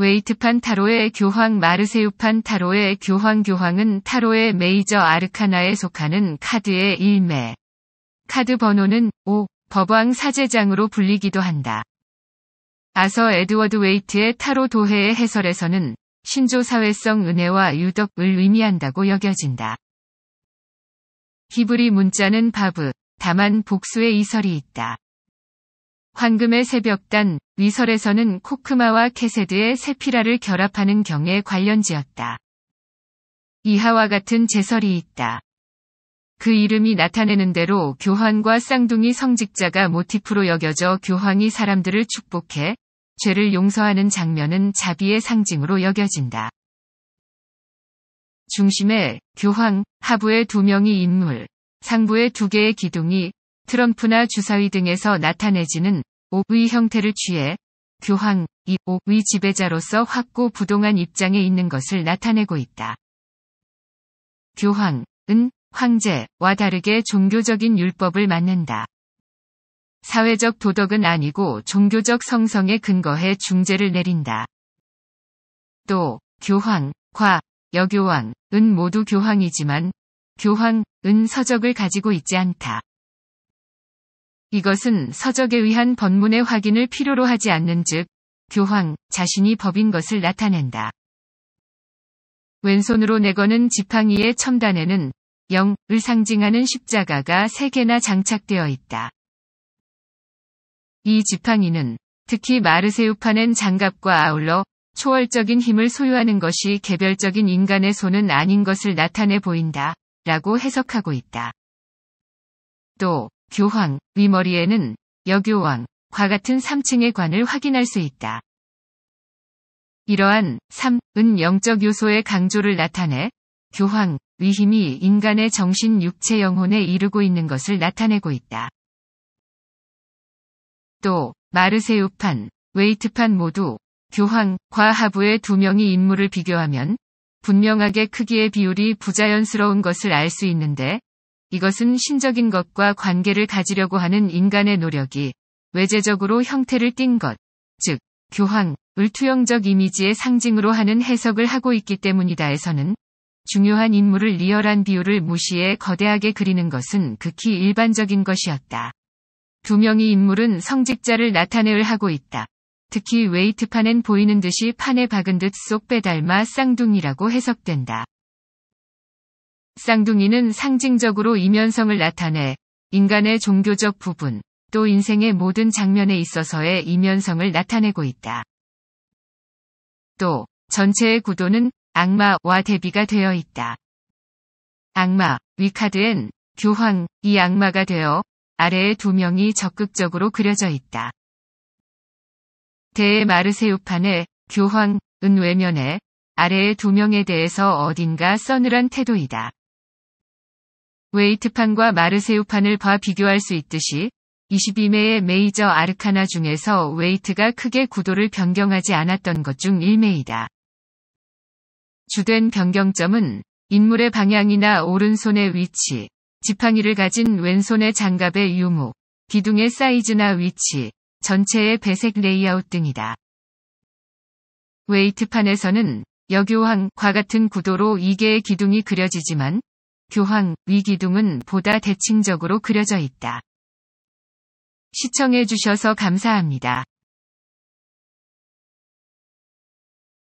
웨이트판 타로의 교황 마르세유판 타로의 교황 교황은 타로의 메이저 아르카나에 속하는 카드의 일매. 카드 번호는 5, 법왕 사제장으로 불리기도 한다. 아서 에드워드 웨이트의 타로 도해의 해설에서는 신조 사회성 은혜와 유덕을 의미한다고 여겨진다. 히브리 문자는 바브, 다만 복수의 이설이 있다. 황금의 새벽단, 위설에서는 코크마와 캐세드의 세피라를 결합하는 경에 관련지었다. 이하와 같은 제설이 있다. 그 이름이 나타내는 대로 교환과 쌍둥이 성직자가 모티프로 여겨져 교황이 사람들을 축복해 죄를 용서하는 장면은 자비의 상징으로 여겨진다. 중심에 교황, 하부에두 명이 인물, 상부에두 개의 기둥이 트럼프나 주사위 등에서 나타내지는 5위 형태를 취해 교황, 이5위 지배자로서 확고 부동한 입장에 있는 것을 나타내고 있다. 교황은 황제와 다르게 종교적인 율법을 맡는다 사회적 도덕은 아니고 종교적 성성에 근거해 중재를 내린다. 또 교황과 여교왕은 모두 교황이지만 교황은 서적을 가지고 있지 않다. 이것은 서적에 의한 법문의 확인을 필요로 하지 않는즉 교황 자신이 법인 것을 나타낸다. 왼손으로 내거는 지팡이의 첨단에는 영을 상징하는 십자가가 3개나 장착되어 있다. 이 지팡이는 특히 마르세우파는 장갑과 아울러 초월적인 힘을 소유하는 것이 개별적인 인간의 손은 아닌 것을 나타내 보인다. 라고 해석하고 있다. 또 교황, 위머리에는 여교왕, 과 같은 3층의 관을 확인할 수 있다. 이러한 3은 영적 요소의 강조를 나타내 교황, 위힘이 인간의 정신 육체 영혼에 이르고 있는 것을 나타내고 있다. 또 마르세우판, 웨이트판 모두 교황과 하부의 두 명이 인물을 비교하면 분명하게 크기의 비율이 부자연스러운 것을 알 수 있는데 이것은 신적인 것과 관계를 가지려고 하는 인간의 노력이 외재적으로 형태를 띈 것, 즉, 교황, 을 투영적 이미지의 상징으로 하는 해석을 하고 있기 때문이다에서는 중요한 인물을 리얼한 비율을 무시해 거대하게 그리는 것은 극히 일반적인 것이었다. 두 명의 인물은 성직자를 나타내을 하고 있다. 특히 웨이트판엔 보이는 듯이 판에 박은 듯 쏙 빼닮아 쌍둥이라고 해석된다. 쌍둥이는 상징적으로 이면성을 나타내 인간의 종교적 부분, 또 인생의 모든 장면에 있어서의 이면성을 나타내고 있다. 또, 전체의 구도는 악마와 대비가 되어 있다. 악마, 위카드엔 교황, 이 악마가 되어 아래의 두 명이 적극적으로 그려져 있다. 대의 마르세우판에 교황, 은 외면에 아래의 두 명에 대해서 어딘가 서늘한 태도이다. 웨이트판과 마르세우판을 봐 비교할 수 있듯이 22매의 메이저 아르카나 중에서 웨이트가 크게 구도를 변경하지 않았던 것 중 1매이다. 주된 변경점은 인물의 방향이나 오른손의 위치, 지팡이를 가진 왼손의 장갑의 유무, 기둥의 사이즈나 위치, 전체의 배색 레이아웃 등이다. 웨이트판에서는 여교황과 같은 구도로 2개의 기둥이 그려지지만 교황, 위기둥은 보다 대칭적으로 그려져 있다. 시청해주셔서 감사합니다.